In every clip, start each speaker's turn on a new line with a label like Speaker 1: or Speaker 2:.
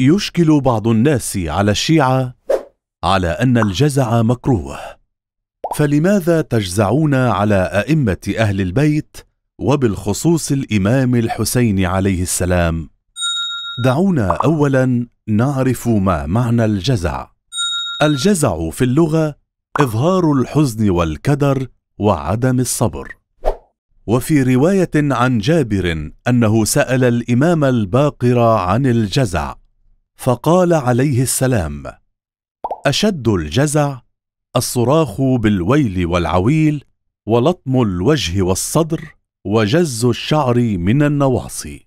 Speaker 1: يشكل بعض الناس على الشيعة على أن الجزع مكروه فلماذا تجزعون على أئمة أهل البيت وبالخصوص الإمام الحسين عليه السلام؟ دعونا أولا نعرف ما معنى الجزع الجزع في اللغة إظهار الحزن والكدر وعدم الصبر وفي رواية عن جابر أنه سأل الإمام الباقر عن الجزع فقال عليه السلام اشد الجزع الصراخ بالويل والعويل ولطم الوجه والصدر وجز الشعر من النواصي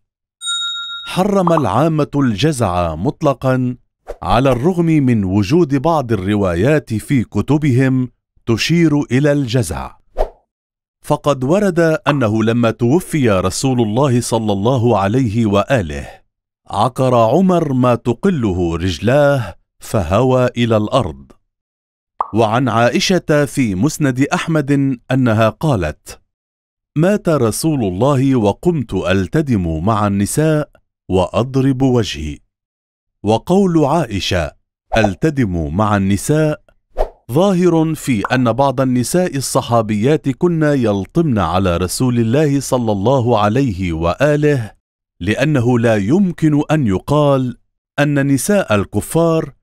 Speaker 1: حرم العامه الجزع مطلقا على الرغم من وجود بعض الروايات في كتبهم تشير الى الجزع فقد ورد انه لما توفي رسول الله صلى الله عليه واله عقر عمر ما تقله رجلاه فهوى الى الارض وعن عائشه في مسند احمد انها قالت مات رسول الله وقمت التدم مع النساء واضرب وجهي وقول عائشه التدم مع النساء ظاهر في ان بعض النساء الصحابيات كن يلطمن على رسول الله صلى الله عليه واله لأنه لا يمكن أن يقال أن نساء الكفار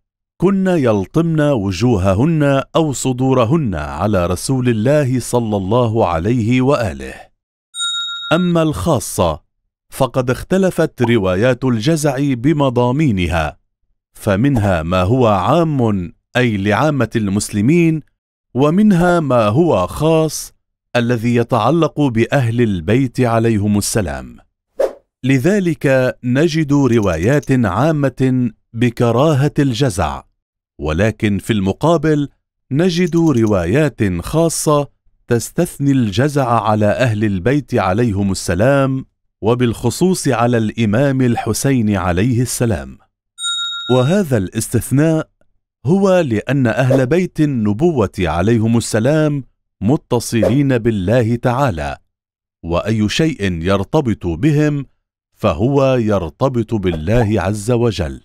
Speaker 1: كن يلطمن وجوههن أو صدورهن على رسول الله صلى الله عليه وآله أما الخاصة فقد اختلفت روايات الجزع بمضامينها فمنها ما هو عام أي لعامة المسلمين ومنها ما هو خاص الذي يتعلق بأهل البيت عليهم السلام لذلك نجد روايات عامة بكراهة الجزع، ولكن في المقابل نجد روايات خاصة تستثني الجزع على أهل البيت عليهم السلام، وبالخصوص على الإمام الحسين عليه السلام. وهذا الاستثناء هو لأن أهل بيت النبوة عليهم السلام متصلين بالله تعالى، وأي شيء يرتبط بهم فهو يرتبط بالله عز وجل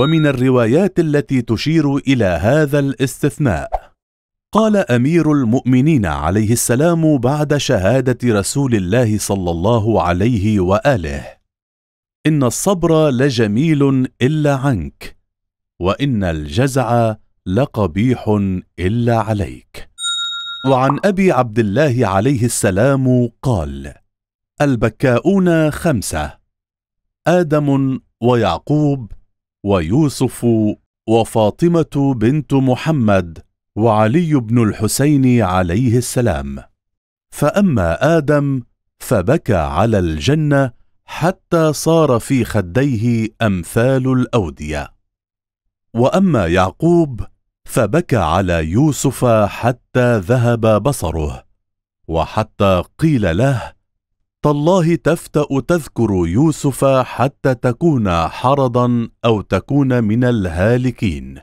Speaker 1: ومن الروايات التي تشير الى هذا الاستثناء قال امير المؤمنين عليه السلام بعد شهاده رسول الله صلى الله عليه واله ان الصبر لجميل الا عنك وان الجزع لقبيح الا عليك وعن ابي عبد الله عليه السلام قال البكاؤون خمسة آدم ويعقوب ويوسف وفاطمة بنت محمد وعلي بن الحسين عليه السلام فأما آدم فبكى على الجنة حتى صار في خديه أمثال الأودية وأما يعقوب فبكى على يوسف حتى ذهب بصره وحتى قيل له تالله تفتأ تذكر يوسف حتى تكون حرضا أو تكون من الهالكين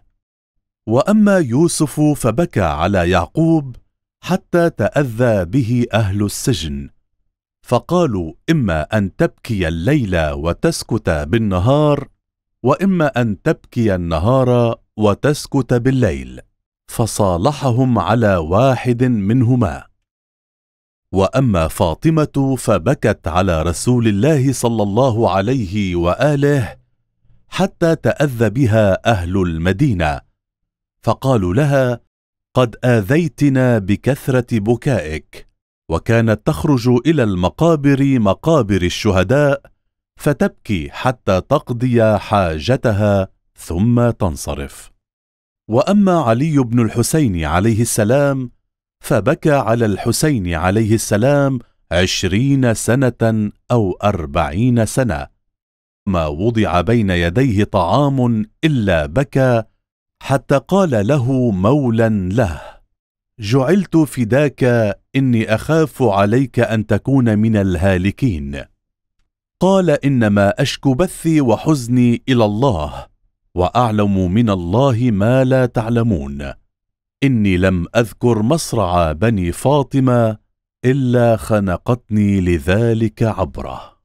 Speaker 1: وأما يوسف فبكى على يعقوب حتى تأذى به أهل السجن فقالوا إما أن تبكي الليل وتسكت بالنهار وإما أن تبكي النهار وتسكت بالليل فصالحهم على واحد منهما واما فاطمه فبكت على رسول الله صلى الله عليه واله حتى تاذى بها اهل المدينه فقالوا لها قد اذيتنا بكثره بكائك وكانت تخرج الى المقابر مقابر الشهداء فتبكي حتى تقضي حاجتها ثم تنصرف واما علي بن الحسين عليه السلام فبكى على الحسين عليه السلام عشرين سنة أو أربعين سنة ما وضع بين يديه طعام إلا بكى حتى قال له مولا له جعلت فداك إني أخاف عليك أن تكون من الهالكين قال إنما أشكو بثي وحزني إلى الله وأعلم من الله ما لا تعلمون إني لم أذكر مصرع بني فاطمة إلا خنقتني لذلك عبره